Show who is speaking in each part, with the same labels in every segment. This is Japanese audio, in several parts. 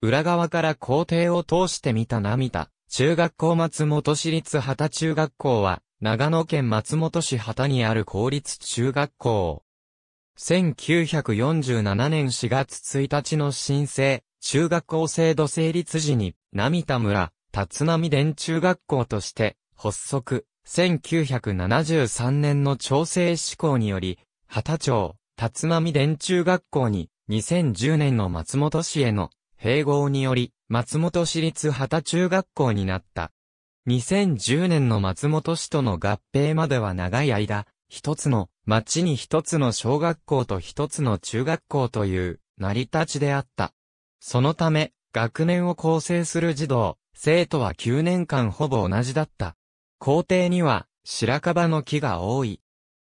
Speaker 1: 裏側から校庭を通して見た涙。中学校松本市立畑中学校は、長野県松本市畑にある公立中学校。1947年4月1日の申請、中学校制度成立時に、涙村、立浪電中学校として、発足、1973年の調整施行により、畑町、立浪電中学校に、2010年の松本市への併合により、松本市立畑中学校になった。2010年の松本市との合併までは長い間、一つの町に一つの小学校と一つの中学校という成り立ちであった。そのため、学年を構成する児童、生徒は9年間ほぼ同じだった。校庭には白樺の木が多い。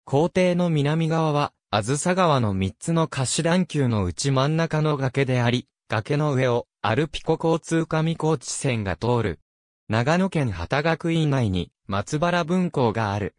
Speaker 1: 校庭の南側は、あずさ川の3つの貸し段丘のうち真ん中の崖であり、崖の上をアルピコ交通上高地線が通る。長野県畑学院内に松原分校がある。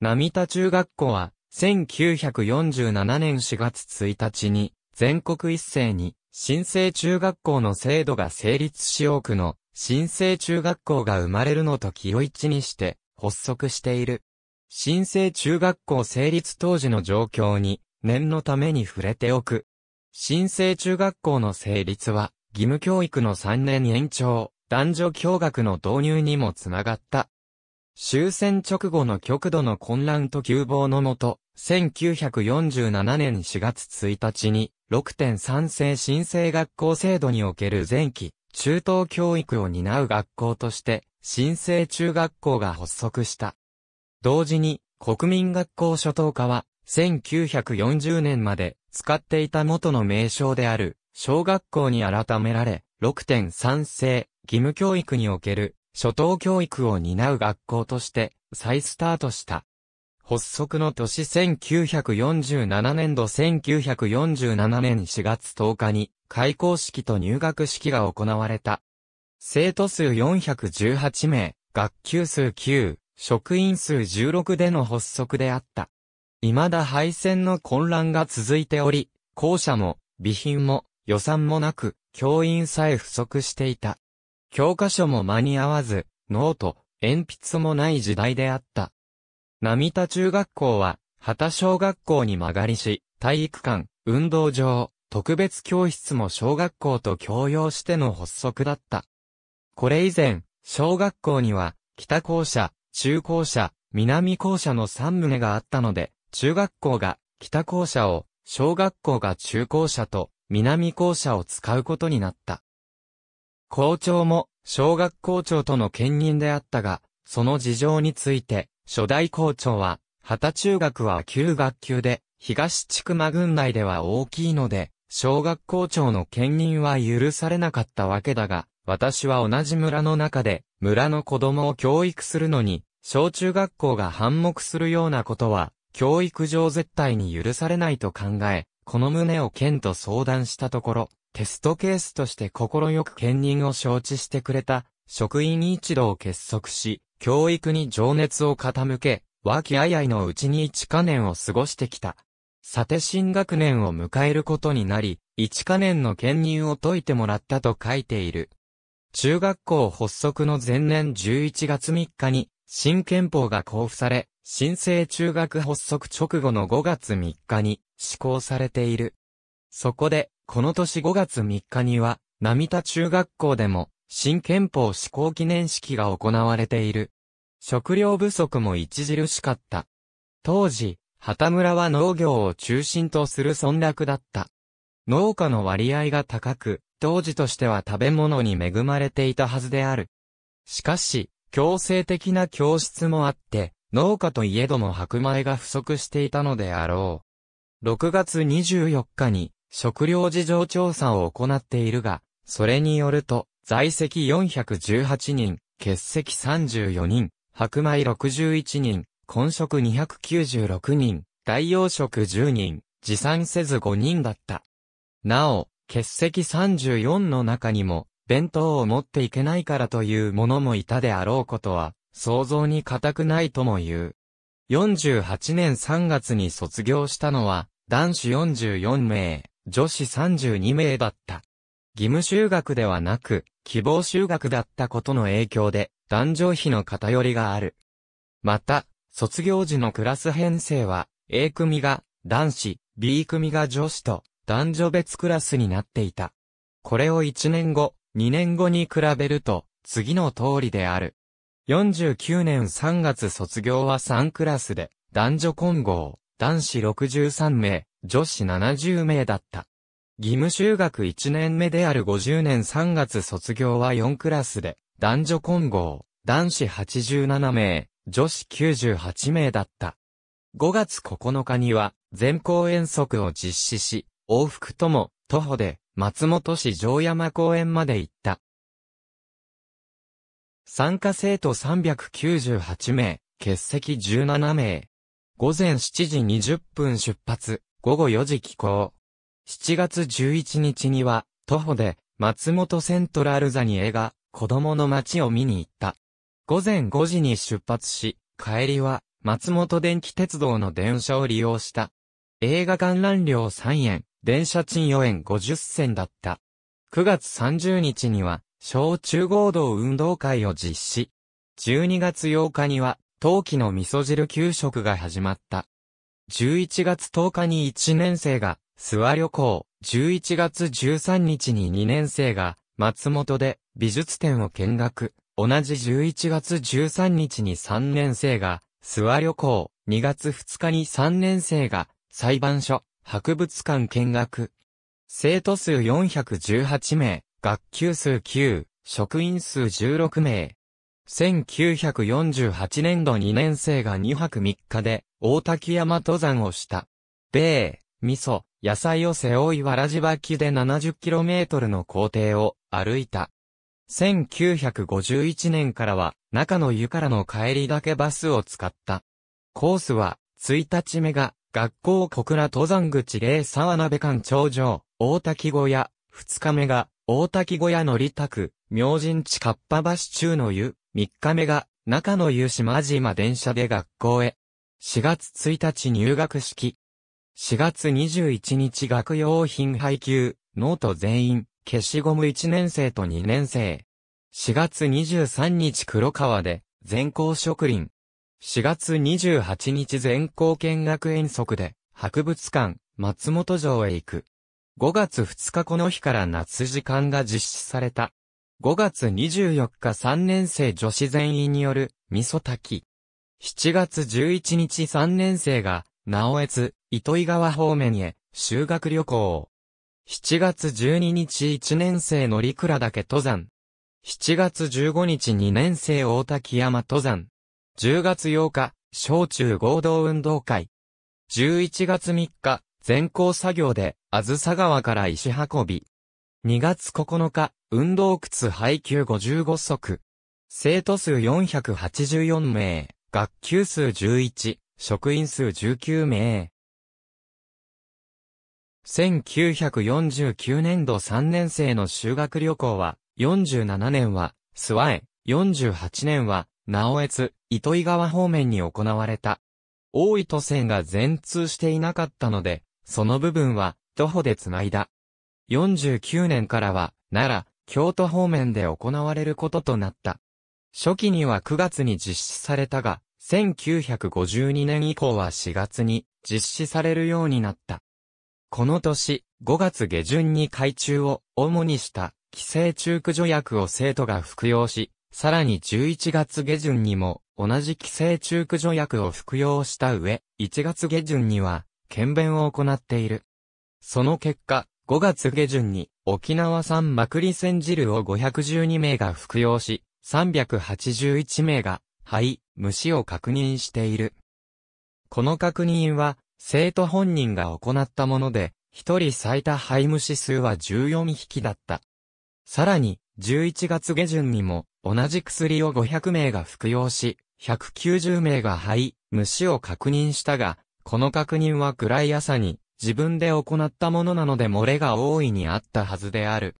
Speaker 1: 並田中学校は1947年4月1日に全国一斉に新生中学校の制度が成立し多くの新生中学校が生まれるのと気を一にして発足している。新生中学校成立当時の状況に念のために触れておく。新生中学校の成立は、義務教育の3年延長、男女共学の導入にもつながった。終戦直後の極度の混乱と窮乏のもと、1947年4月1日に、6.3世新生学校制度における前期、中等教育を担う学校として、新生中学校が発足した。同時に、国民学校初等科は、1940年まで、使っていた元の名称である、小学校に改められ、6.3世、義務教育における、初等教育を担う学校として、再スタートした。発足の年1947年度1947年4月10日に、開校式と入学式が行われた。生徒数418名、学級数9、職員数16での発足であった。未だ敗戦の混乱が続いており、校舎も、備品も、予算もなく、教員さえ不足していた。教科書も間に合わず、ノート、鉛筆もない時代であった。並田中学校は、畑小学校に曲がりし、体育館、運動場、特別教室も小学校と共用しての発足だった。これ以前、小学校には、北校舎、中校舎、南校舎の3棟があったので、中学校が北校舎を、小学校が中校舎と南校舎を使うことになった。校長も小学校長との兼任であったが、その事情について、初代校長は、畑中学は旧学級で、東地区間郡内では大きいので、小学校長の兼任は許されなかったわけだが、私は同じ村の中で、村の子供を教育するのに、小中学校が反目するようなことは、教育上絶対に許されないと考え、この旨を県と相談したところ、テストケースとして快く兼任を承知してくれた、職員一同結束し、教育に情熱を傾け、和気あいあいのうちに一カ年を過ごしてきた。さて新学年を迎えることになり、一カ年の兼任を解いてもらったと書いている。中学校発足の前年11月3日に、新憲法が交付され、新生中学発足直後の5月3日に施行されている。そこで、この年5月3日には、並田中学校でも、新憲法施行記念式が行われている。食料不足も著しかった。当時、畑村は農業を中心とする村落だった。農家の割合が高く、当時としては食べ物に恵まれていたはずである。しかし、強制的な教室もあって、農家といえども白米が不足していたのであろう。6月24日に食料事情調査を行っているが、それによると、在籍418人、欠席34人、白米61人、混食296人、代用食10人、持参せず5人だった。なお、欠席34の中にも、弁当を持っていけないからという者もいたであろうことは、想像に固くないとも言う。48年3月に卒業したのは、男子44名、女子32名だった。義務修学ではなく、希望修学だったことの影響で、男女比の偏りがある。また、卒業時のクラス編成は、A 組が男子、B 組が女子と、男女別クラスになっていた。これを1年後、2年後に比べると、次の通りである。49年3月卒業は3クラスで、男女混合、男子63名、女子70名だった。義務修学1年目である50年3月卒業は4クラスで、男女混合、男子87名、女子98名だった。5月9日には、全校遠足を実施し、往復とも、徒歩で、松本市城山公園まで行った。参加生徒398名、欠席17名。午前7時20分出発、午後4時帰港。7月11日には、徒歩で、松本セントラル座に映画、子供の街を見に行った。午前5時に出発し、帰りは、松本電気鉄道の電車を利用した。映画観覧料3円、電車賃4円50銭だった。9月30日には、小中合同運動会を実施。12月8日には、冬季の味噌汁給食が始まった。11月10日に1年生が、諏訪旅行、11月13日に2年生が、松本で美術展を見学、同じ11月13日に3年生が、諏訪旅行、2月2日に3年生が、裁判所、博物館見学。生徒数418名、学級数9、職員数16名。1948年度2年生が2泊3日で、大滝山登山をした。米、味噌、野菜を背負いわらじばきで 70km の工程を歩いた。1951年からは、中野湯からの帰りだけバスを使った。コースは、1日目が、学校小倉登山口霊沢鍋館頂上、大滝小屋、2日目が、大滝小屋の利宅、明神地かっぱ橋中の湯、3日目が、中の湯島島電車で学校へ。4月1日入学式。4月21日学用品配給、ノート全員、消しゴム1年生と2年生。4月23日黒川で、全校植林。4月28日全校見学遠足で、博物館、松本城へ行く。5月2日この日から夏時間が実施された。5月24日3年生女子全員による、味噌炊き。7月11日3年生が、直江津、糸井川方面へ、修学旅行。7月12日1年生のりくら岳登山。7月15日2年生大滝山登山。10月8日、小中合同運動会。11月3日、全校作業で、あずさ川から石運び。2月9日、運動靴配給55足。生徒数484名、学級数11、職員数19名。1949年度3年生の修学旅行は、47年は、諏訪へ、48年は、直江津、糸井川方面に行われた。大糸線が全通していなかったので、その部分は、徒歩で繋いだ。49年からは、奈良、京都方面で行われることとなった。初期には9月に実施されたが、1952年以降は4月に実施されるようになった。この年、5月下旬に海中を主にした規制中駆除薬を生徒が服用し、さらに11月下旬にも同じ規制中駆除薬を服用した上、1月下旬には検便を行っている。その結果、5月下旬に沖縄産マクリセン汁を512名が服用し、381名が肺、虫を確認している。この確認は、生徒本人が行ったもので、一人最多肺虫数は14匹だった。さらに、11月下旬にも、同じ薬を500名が服用し、190名が肺、虫を確認したが、この確認は暗い朝に、自分で行ったものなので漏れが大いにあったはずである。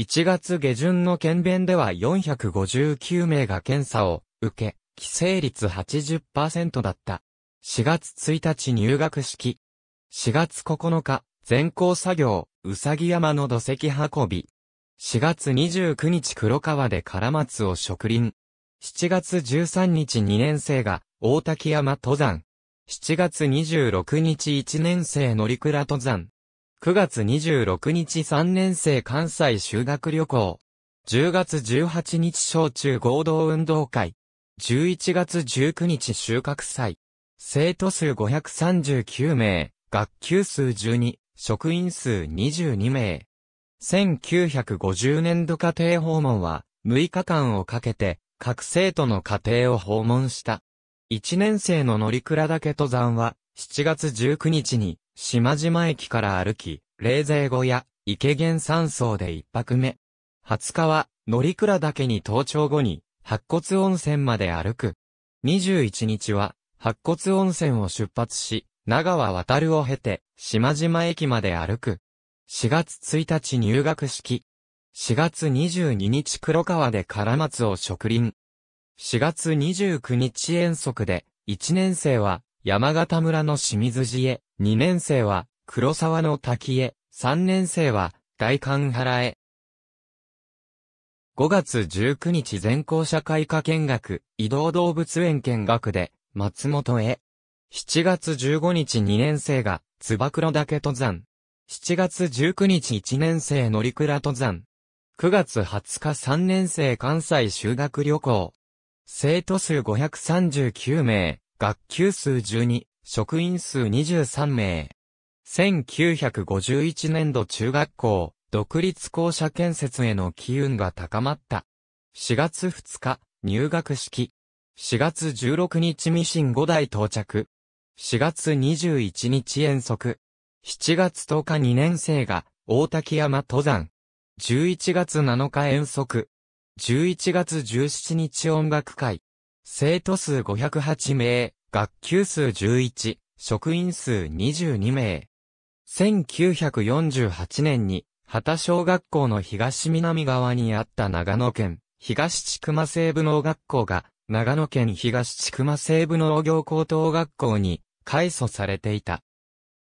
Speaker 1: 1月下旬の検便では459名が検査を受け、規制率80%だった。4月1日入学式。4月9日、全校作業、うさぎ山の土石運び。4月29日黒川でカラマツを植林。7月13日2年生が大滝山登山。7月26日1年生乗鞍登山。9月26日3年生関西修学旅行。10月18日小中合同運動会。11月19日収穫祭。生徒数539名、学級数12、職員数22名。1950年度家庭訪問は6日間をかけて各生徒の家庭を訪問した。1年生の乗鞍岳登山は、7月19日に、島島駅から歩き、冷泉小屋、池源山荘で一泊目。20日は、乗鞍岳に登頂後に、白骨温泉まで歩く。21日は、白骨温泉を出発し、長は渡るを経て、島島駅まで歩く。4月1日入学式。4月22日黒川で唐松を植林。4月29日遠足で、1年生は山形村の清水寺へ、2年生は黒沢の滝へ、3年生は大観原へ。5月19日全校社会科見学、移動動物園見学で、松本へ。7月15日2年生が、つば岳登山。7月19日1年生乗り倉登山。9月20日3年生関西修学旅行。生徒数539名、学級数12、職員数23名。1951年度中学校、独立校舎建設への機運が高まった。4月2日、入学式。4月16日ミシン5台到着。4月21日遠足。7月10日2年生が、大滝山登山。11月7日遠足。11月17日音楽会。生徒数508名、学級数11、職員数22名。1948年に、畑小学校の東南側にあった長野県、東千曲西部農学校が、長野県東千曲西部農業高等学校に、改祖されていた。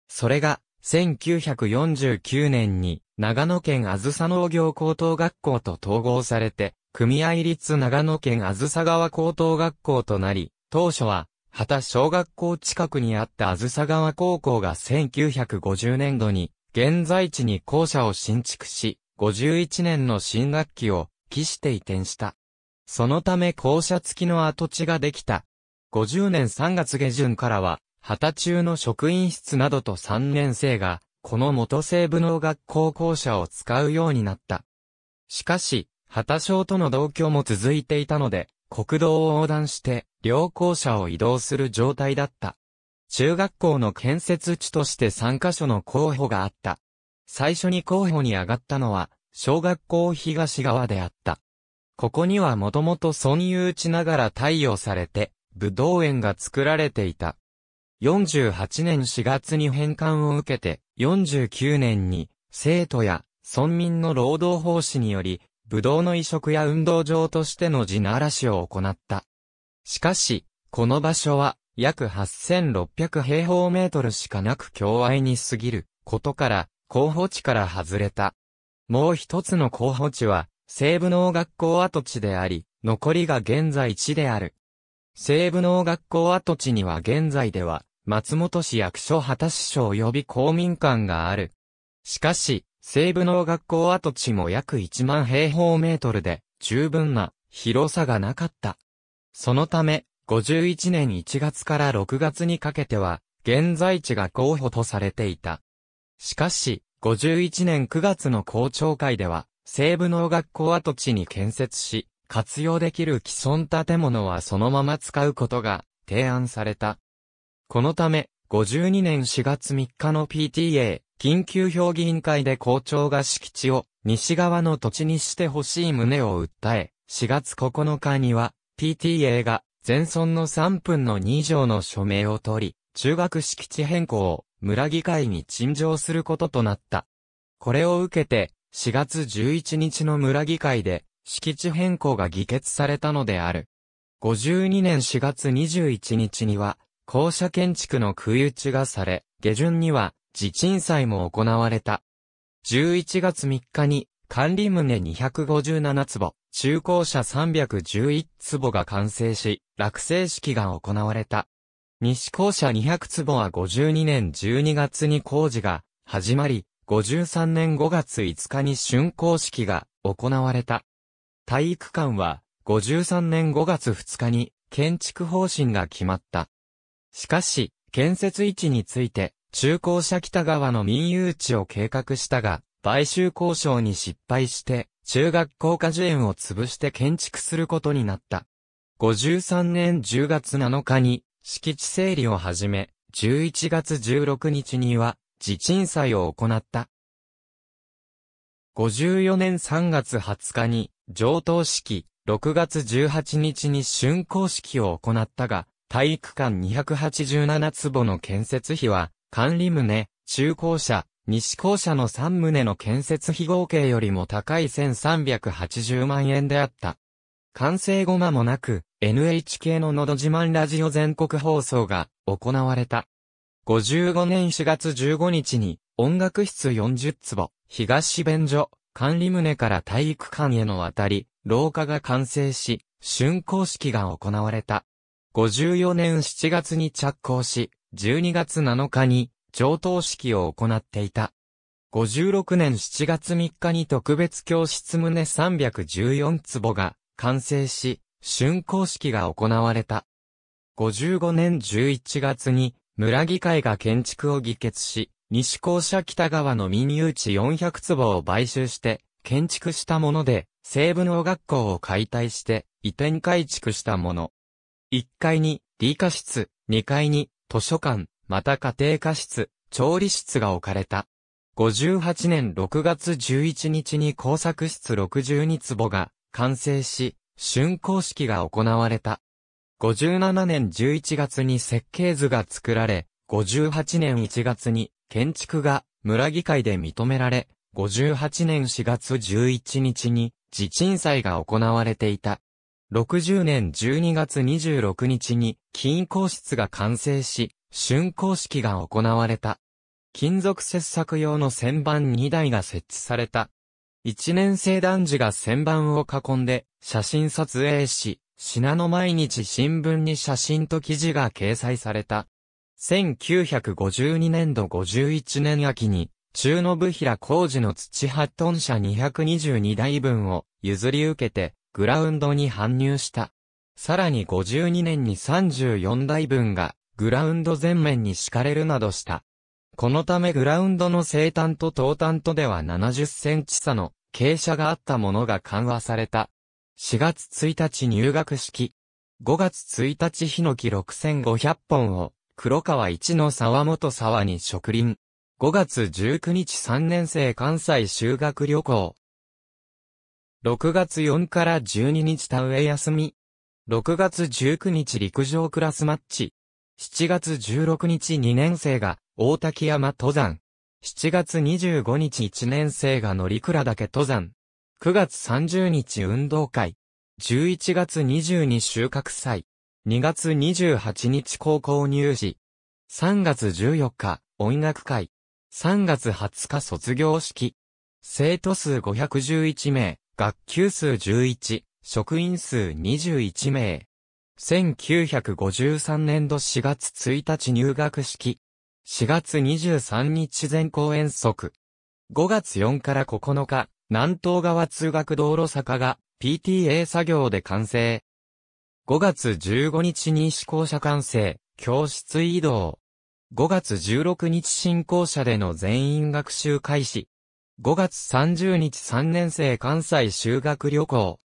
Speaker 1: それが、1949年に、長野県あずさ農業高等学校と統合されて、組合立長野県あずさ川高等学校となり、当初は、畑小学校近くにあったあずさ川高校が1950年度に、現在地に校舎を新築し、51年の新学期を、期して移転した。そのため校舎付きの跡地ができた。50年3月下旬からは、畑中の職員室などと3年生が、この元西部農学校校舎を使うようになった。しかし、旗省との同居も続いていたので、国道を横断して、両校舎を移動する状態だった。中学校の建設地として3カ所の候補があった。最初に候補に上がったのは、小学校東側であった。ここにはもともと村有地ながら対応されて、武道園が作られていた。48年4月に返還を受けて、49年に、生徒や村民の労働奉仕により、武道の移植や運動場としての地ならしを行った。しかし、この場所は、約8600平方メートルしかなく境愛に過ぎることから、候補地から外れた。もう一つの候補地は、西部農学校跡地であり、残りが現在地である。西部農学校跡地には現在では、松本市役所畑市省及び公民館がある。しかし、西部農学校跡地も約1万平方メートルで、十分な広さがなかった。そのため、51年1月から6月にかけては、現在地が候補とされていた。しかし、51年9月の校長会では、西部農学校跡地に建設し、活用できる既存建物はそのまま使うことが提案された。このため、52年4月3日の PTA、緊急評議員会で校長が敷地を西側の土地にしてほしい旨を訴え、4月9日には PTA が前村の3分の2上の署名を取り、中学敷地変更を村議会に陳情することとなった。これを受けて、4月11日の村議会で敷地変更が議決されたのである。52年4月21日には、校舎建築の空打ちがされ、下旬には地鎮祭も行われた。11月3日に管理棟257坪、中校舎311坪が完成し、落成式が行われた。西校舎200坪は52年12月に工事が始まり、53年5月5日に竣工式が行われた。体育館は53年5月2日に建築方針が決まった。しかし、建設位置について、中高者北側の民有地を計画したが、買収交渉に失敗して、中学校果樹園を潰して建築することになった。53年10月7日に、敷地整理を始め、11月16日には、地鎮祭を行った。54年3月20日に、上等式、6月18日に竣工式を行ったが、体育館287坪の建設費は、管理棟、中校舎、西校舎の3棟の建設費合計よりも高い1380万円であった。完成後間もなく、NHK ののど自慢ラジオ全国放送が行われた。55年4月15日に、音楽室40坪、東便所、管理棟から体育館への渡り、廊下が完成し、竣工式が行われた。54年7月に着工し、12月7日に上等式を行っていた。56年7月3日に特別教室棟314坪が完成し、竣工式が行われた。55年11月に村議会が建築を議決し、西校舎北側の民有地400坪を買収して建築したもので、西部農学校を解体して移転改築したもの。1階に理科室、2階に図書館、また家庭科室、調理室が置かれた。58年6月11日に工作室62坪が完成し、竣工式が行われた。57年11月に設計図が作られ、58年1月に建築が村議会で認められ、58年4月11日に地鎮祭が行われていた。60年12月26日に金鉱室が完成し、竣工式が行われた。金属切削用の旋盤2台が設置された。一年生男児が旋盤を囲んで写真撮影し、品の毎日新聞に写真と記事が掲載された。1952年度51年秋に、中野部平工事の土8トン車222台分を譲り受けて、グラウンドに搬入した。さらに52年に34台分がグラウンド全面に敷かれるなどした。このためグラウンドの生端と東端とでは70センチ差の傾斜があったものが緩和された。4月1日入学式。5月1日ヒノキ6500本を黒川一の沢本沢に植林。5月19日3年生関西修学旅行。6月4から12日田植え休み。6月19日陸上クラスマッチ。7月16日2年生が大滝山登山。7月25日1年生が乗倉岳登山。9月30日運動会。11月22収穫祭。2月28日高校入試。3月14日音楽会。3月20日卒業式。生徒数511名。学級数11、職員数21名。1953年度4月1日入学式。4月23日全校遠足。5月4から9日、南東側通学道路坂が PTA 作業で完成。5月15日に試行者完成、教室移動。5月16日新校舎での全員学習開始。5月30日3年生関西修学旅行。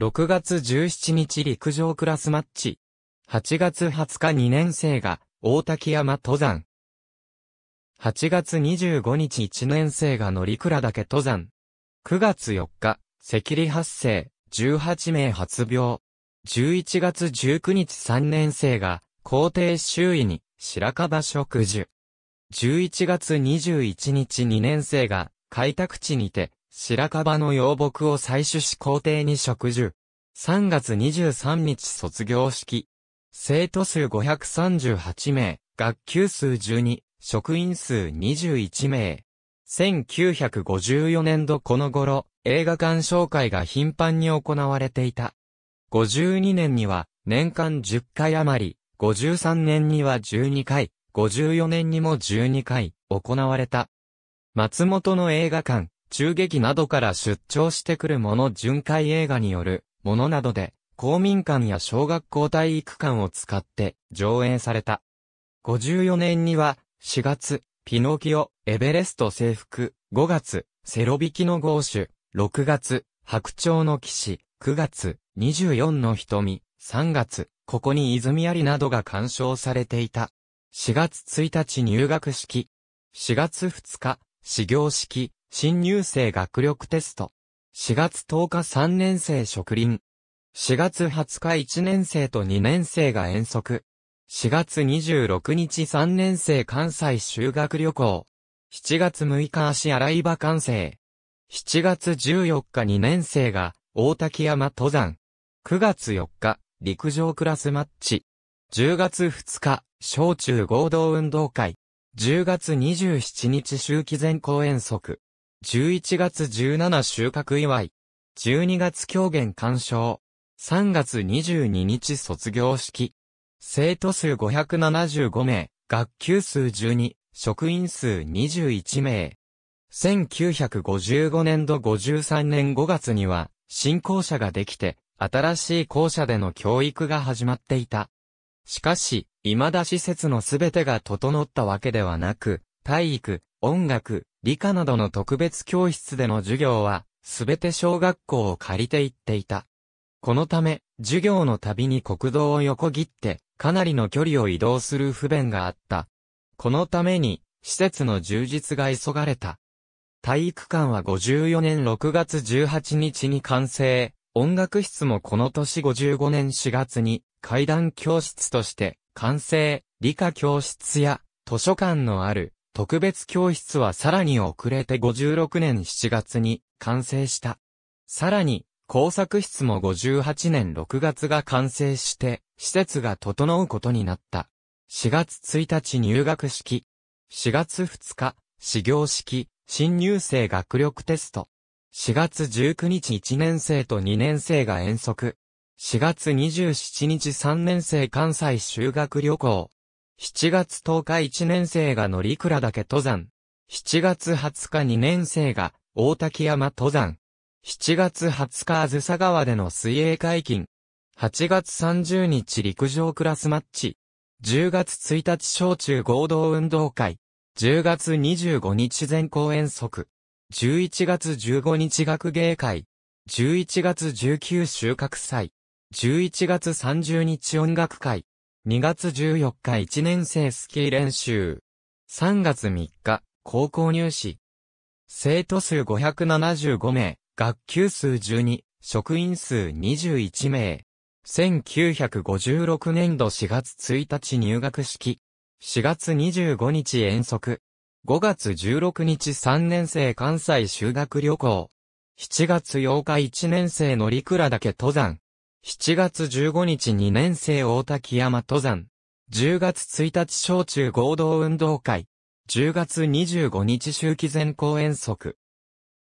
Speaker 1: 6月17日陸上クラスマッチ。8月20日2年生が大滝山登山。8月25日1年生が乗鞍岳登山。9月4日、赤痢発生、18名発病。11月19日3年生が校庭周囲に白樺植樹。11月21日2年生が開拓地にて、白樺の幼木を採取し校庭に植樹。3月23日卒業式。生徒数538名、学級数12、職員数21名。1954年度この頃、映画鑑賞会が頻繁に行われていた。52年には、年間10回余り、53年には12回、54年にも12回、行われた。松本の映画館、中劇などから出張してくるもの巡回映画によるものなどで、公民館や小学校体育館を使って上映された。54年には、4月、ピノキオ、エベレスト征服、5月、セロビキの豪手、6月、白鳥の騎士、9月、24の瞳、3月、ここに泉ありなどが鑑賞されていた。4月1日入学式。4月2日、始業式、新入生学力テスト。4月10日3年生植林。4月20日1年生と2年生が遠足。4月26日3年生関西修学旅行。7月6日足洗い場完成。7月14日2年生が大滝山登山。9月4日陸上クラスマッチ。10月2日小中合同運動会。10月27日周期前後遠則。11月17収穫祝い。12月狂言鑑賞。3月22日卒業式。生徒数575名、学級数12、職員数21名。1955年度53年5月には、新校舎ができて、新しい校舎での教育が始まっていた。しかし、未だ施設のすべてが整ったわけではなく、体育、音楽、理科などの特別教室での授業は、すべて小学校を借りて行っていた。このため、授業のたびに国道を横切って、かなりの距離を移動する不便があった。このために、施設の充実が急がれた。体育館は54年6月18日に完成、音楽室もこの年55年4月に階段教室として完成、理科教室や図書館のある特別教室はさらに遅れて56年7月に完成した。さらに工作室も58年6月が完成して施設が整うことになった。4月1日入学式。4月2日、始業式、新入生学力テスト。4月19日1年生と2年生が遠足。4月27日3年生関西修学旅行。7月10日1年生が乗鞍岳登山。7月20日2年生が大滝山登山。7月20日あずさ川での水泳解禁。8月30日陸上クラスマッチ。10月1日小中合同運動会。10月25日全校遠足。11月15日学芸会。11月19収穫祭。11月30日音楽会。2月14日1年生スキー練習。3月3日、高校入試。生徒数575名、学級数12、職員数21名。1956年度4月1日入学式。4月25日遠足。5月16日3年生関西修学旅行。7月8日1年生のリ倉だ岳登山。7月15日2年生大滝山登山。10月1日小中合同運動会。10月25日周期全校遠足。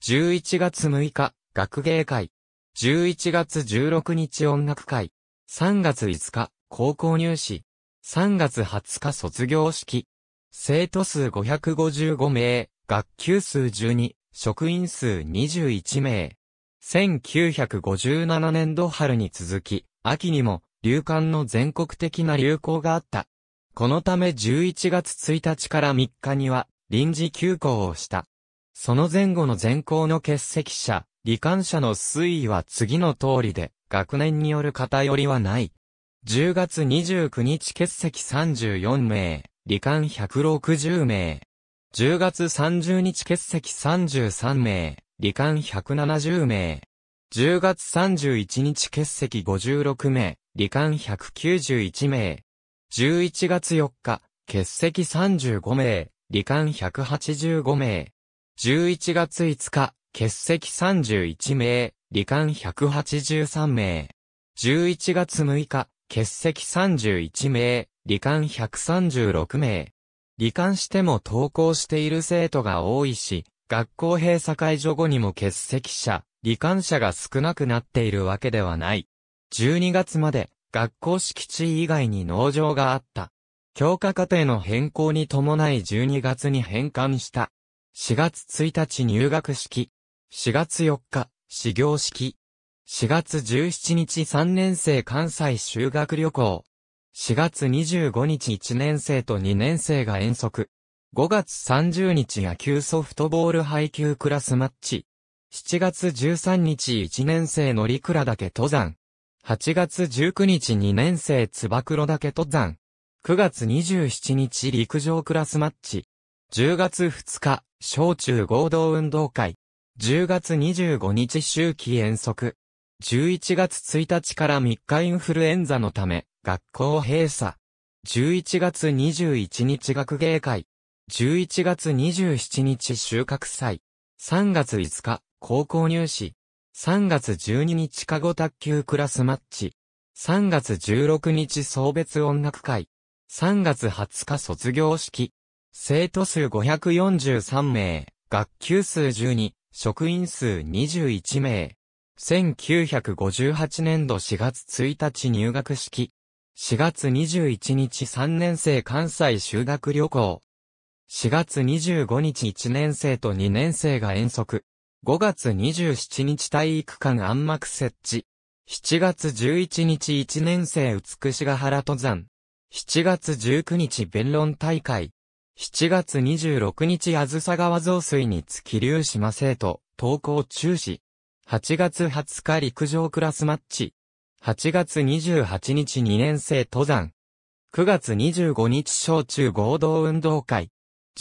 Speaker 1: 11月6日、学芸会。11月16日音楽会。3月5日、高校入試。3月20日卒業式。生徒数555名、学級数12、職員数21名。1957年度春に続き、秋にも、流感の全国的な流行があった。このため11月1日から3日には、臨時休校をした。その前後の全校の欠席者、罹患者の推移は次の通りで、学年による偏りはない。10月29日欠席34名、罹患160名。10月30日欠席33名、罹患170名。10月31日欠席56名、罹患191名。11月4日、欠席35名、罹患185名。11月5日、欠席31名、罹患183名。11月6日、欠席31名、罹患136名。罹患しても登校している生徒が多いし、学校閉鎖解除後にも欠席者、罹患者が少なくなっているわけではない。12月まで学校敷地以外に農場があった。教科課程の変更に伴い12月に返還した。4月1日入学式。4月4日、始業式。4月17日3年生関西修学旅行。4月25日1年生と2年生が遠足。5月30日野球ソフトボール配給クラスマッチ。7月13日1年生のりくらだけ登山。8月19日2年生つばくろだけ登山。9月27日陸上クラスマッチ。10月2日、小中合同運動会。10月25日周期遠足。11月1日から3日インフルエンザのため、学校閉鎖。11月21日学芸会。11月27日収穫祭。3月5日、高校入試。3月12日カゴ卓球クラスマッチ。3月16日送別音楽会。3月20日卒業式。生徒数543名、学級数12、職員数21名。1958年度4月1日入学式。4月21日3年生関西修学旅行。4月25日1年生と2年生が遠足。5月27日体育館暗幕設置。7月11日1年生美しが原登山。7月19日弁論大会。7月26日あずさ川増水につき流島ま生徒、登校中止。8月20日陸上クラスマッチ。8月28日2年生登山。9月25日小中合同運動会。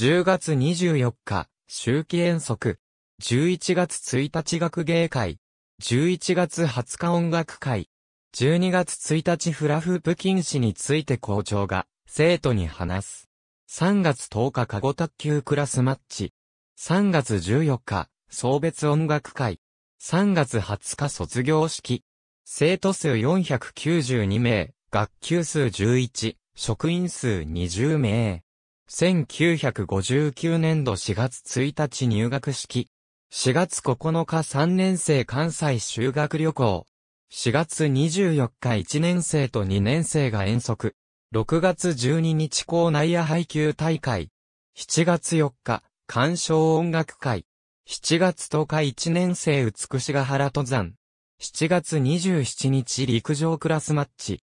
Speaker 1: 10月24日、周期遠足。11月1日学芸会。11月20日音楽会。12月1日フラフープ禁止について校長が生徒に話す。3月10日カゴ卓球クラスマッチ。3月14日送別音楽会。3月20日卒業式。生徒数492名、学級数11、職員数20名。1959年度4月1日入学式。4月9日3年生関西修学旅行。4月24日1年生と2年生が遠足。6月12日校内野配球大会。7月4日、鑑賞音楽会。7月10日1年生美しが原登山。7月27日陸上クラスマッチ。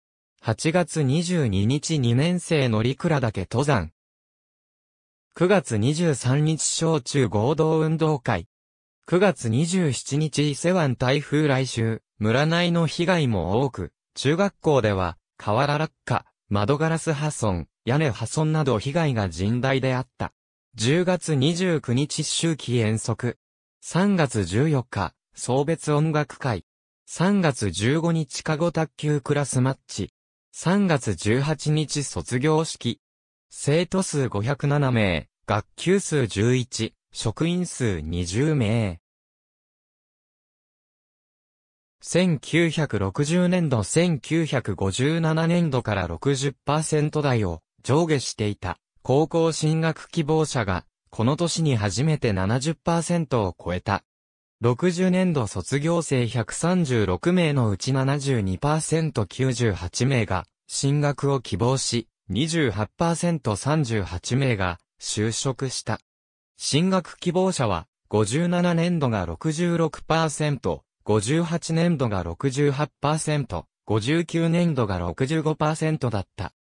Speaker 1: 8月22日2年生のりく岳登山。9月23日小中合同運動会。9月27日伊勢湾台風来襲、村内の被害も多く、中学校では、瓦落下、窓ガラス破損、屋根破損など被害が甚大であった。10月29日周期遠足。3月14日、送別音楽会。3月15日加護卓球クラスマッチ。3月18日卒業式。生徒数507名、学級数11、職員数20名。1960年度1957年度から60%台を上下していた高校進学希望者がこの年に初めて70%を超えた。60年度卒業生136名のうち 72%98 名が進学を希望し、28%38 名が就職した。進学希望者は57年度が66%、58年度が68%、59年度が65%だった。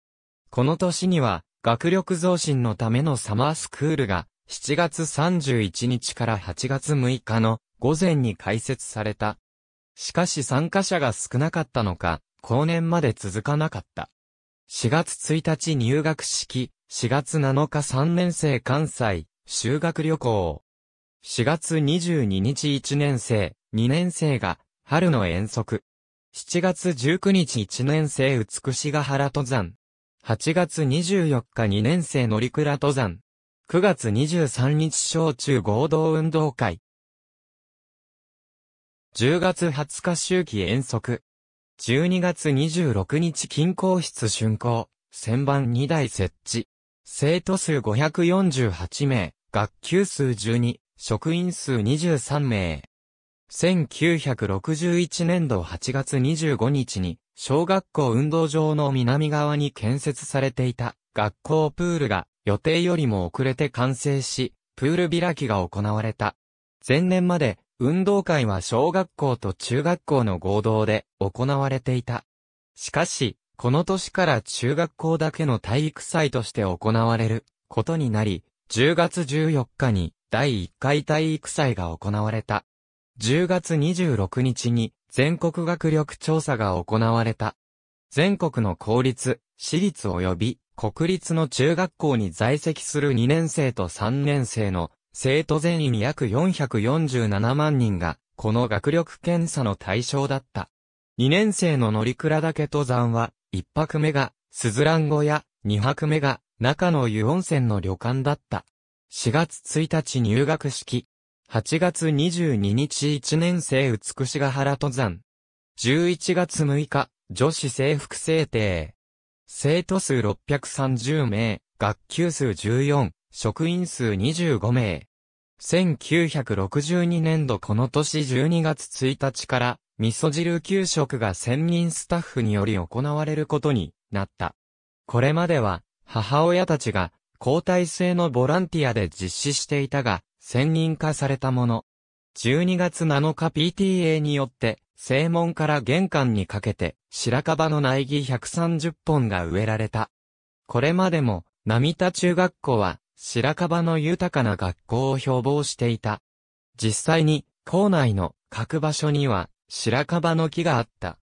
Speaker 1: この年には、学力増進のためのサマースクールが、7月31日から8月6日の午前に開設された。しかし参加者が少なかったのか、後年まで続かなかった。4月1日入学式、4月7日3年生関西、修学旅行。4月22日1年生、2年生が、春の遠足。7月19日1年生美しが原登山。8月24日2年生乗倉登山。9月23日小中合同運動会。10月20日周期遠足。12月26日金鉱室竣工、旋盤2台設置。生徒数548名、学級数12、職員数23名。1961年度8月25日に、小学校運動場の南側に建設されていた学校プールが予定よりも遅れて完成し、プール開きが行われた。前年まで運動会は小学校と中学校の合同で行われていた。しかし、この年から中学校だけの体育祭として行われることになり、10月14日に第1回体育祭が行われた。10月26日に全国学力調査が行われた。全国の公立、私立及び国立の中学校に在籍する2年生と3年生の生徒全員約447万人が、この学力検査の対象だった。2年生の乗鞍岳登山は、1泊目が、スズラン小屋、2泊目が、中野湯温泉の旅館だった。4月1日入学式。8月22日1年生美しが原登山。11月6日、女子制服制定。生徒数630名、学級数14、職員数25名。1962年度この年12月1日から、味噌汁給食が専任スタッフにより行われることになった。これまでは、母親たちが交代制のボランティアで実施していたが、専任化されたもの。12月7日 PTA によって、正門から玄関にかけて、白樺の苗木130本が植えられた。これまでも、並田中学校は、白樺の豊かな学校を標榜していた。実際に、校内の各場所には、白樺の木があった。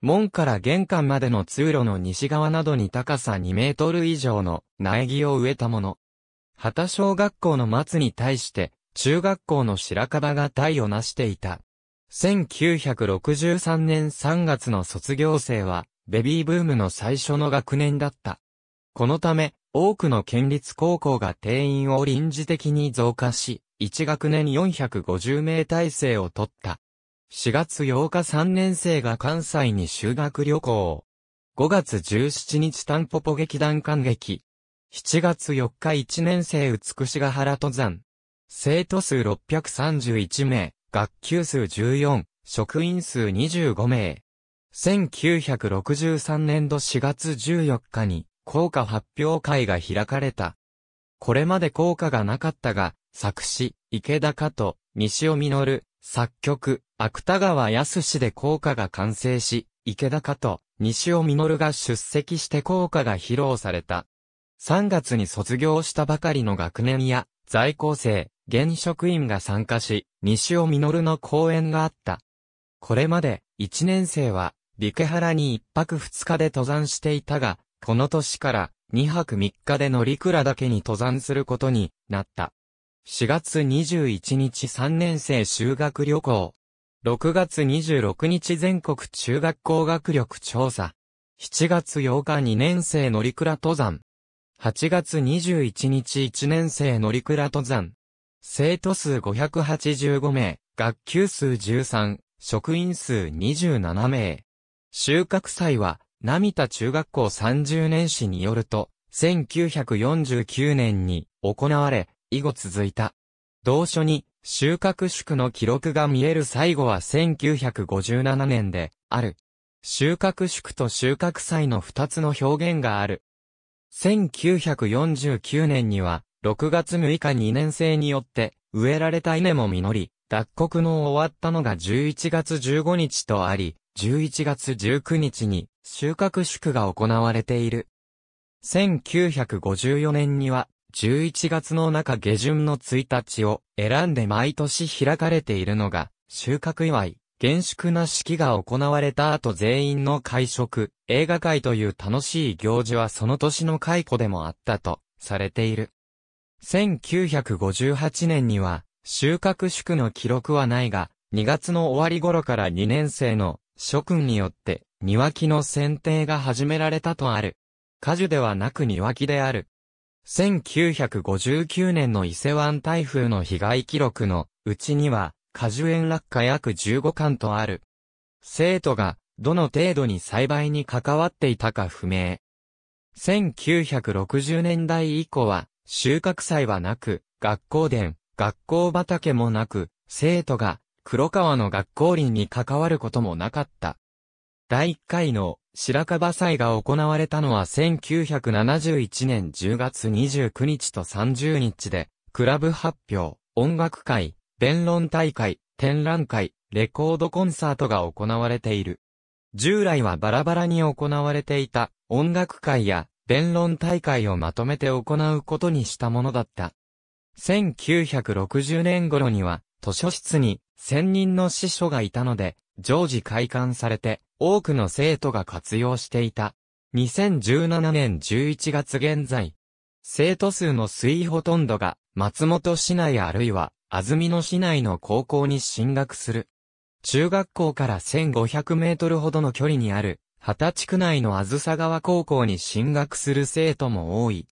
Speaker 1: 門から玄関までの通路の西側などに高さ2メートル以上の苗木を植えたもの。畑小学校の松に対して、中学校の白樺が体を成していた。1963年3月の卒業生は、ベビーブームの最初の学年だった。このため、多くの県立高校が定員を臨時的に増加し、1学年450名体制を取った。4月8日3年生が関西に修学旅行。5月17日タンポポ劇団観劇。7月4日1年生美しが原登山。生徒数631名、学級数14、職員数25名。1963年度4月14日に、効果発表会が開かれた。これまで効果がなかったが、作詞、池田加と、西尾実、作曲、芥川康で効果が完成し、池田加と、西尾実が出席して効果が披露された。3月に卒業したばかりの学年や、在校生、現職員が参加し、西尾実の講演があった。これまで、1年生は、ビケハラに1泊2日で登山していたが、この年から2泊3日で乗倉岳に登山することになった。4月21日3年生修学旅行。6月26日全国中学校学力調査。7月8日2年生乗倉登山。8月21日1年生乗倉登山。生徒数585名、学級数13、職員数27名。収穫祭は涙中学校30年史によると、1949年に行われ、以後続いた。同書に、収穫宿の記録が見える最後は1957年で、ある。収穫宿と収穫祭の二つの表現がある。1949年には、6月6日2年生によって、植えられた稲も実り、脱穀の終わったのが11月15日とあり、11月19日に収穫祝が行われている。1954年には、11月の中下旬の1日を選んで毎年開かれているのが、収穫祝い、厳粛な式が行われた後全員の会食、映画会という楽しい行事はその年の解雇でもあったと、されている。1958年には、収穫祝の記録はないが、2月の終わり頃から2年生の諸君によって庭木の剪定が始められたとある。果樹ではなく庭木である。1959年の伊勢湾台風の被害記録のうちには果樹園落下約15巻とある。生徒がどの程度に栽培に関わっていたか不明。1960年代以降は収穫祭はなく、学校殿、学校畑もなく、生徒が黒川の学校林に関わることもなかった。第1回の白樺祭が行われたのは1971年10月29日と30日で、クラブ発表、音楽会、弁論大会、展覧会、レコードコンサートが行われている。従来はバラバラに行われていた音楽会や弁論大会をまとめて行うことにしたものだった。1960年頃には図書室に専任の司書がいたので、常時開館されて多くの生徒が活用していた。2017年11月現在、生徒数の推移ほとんどが松本市内あるいは安曇野市内の高校に進学する。中学校から1500メートルほどの距離にある、畑地区内のあずさ川高校に進学する生徒も多い。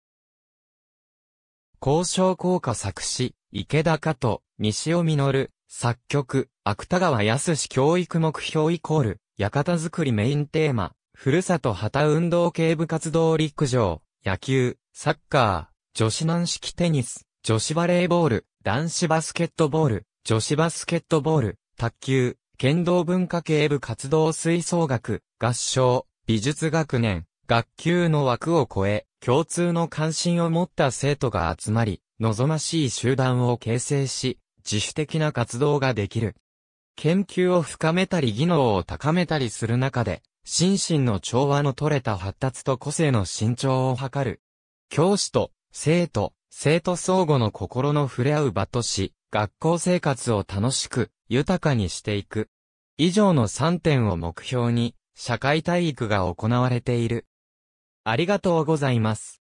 Speaker 1: 交渉効果作詞、池田加藤、西尾実、作曲、芥川康教育目標イコール、館づくりメインテーマ、ふるさと旗運動系部活動陸上、野球、サッカー、女子軟式テニス、女子バレーボール、男子バスケットボール、女子バスケットボール、卓球、剣道文化系部活動吹奏楽、合唱、美術学年、学級の枠を超え、共通の関心を持った生徒が集まり、望ましい集団を形成し、自主的な活動ができる。研究を深めたり技能を高めたりする中で、心身の調和の取れた発達と個性の伸長を図る。教師と生徒、生徒相互の心の触れ合う場とし、学校生活を楽しく、豊かにしていく。以上の3点を目標に、社会体育が行われている。ありがとうございます。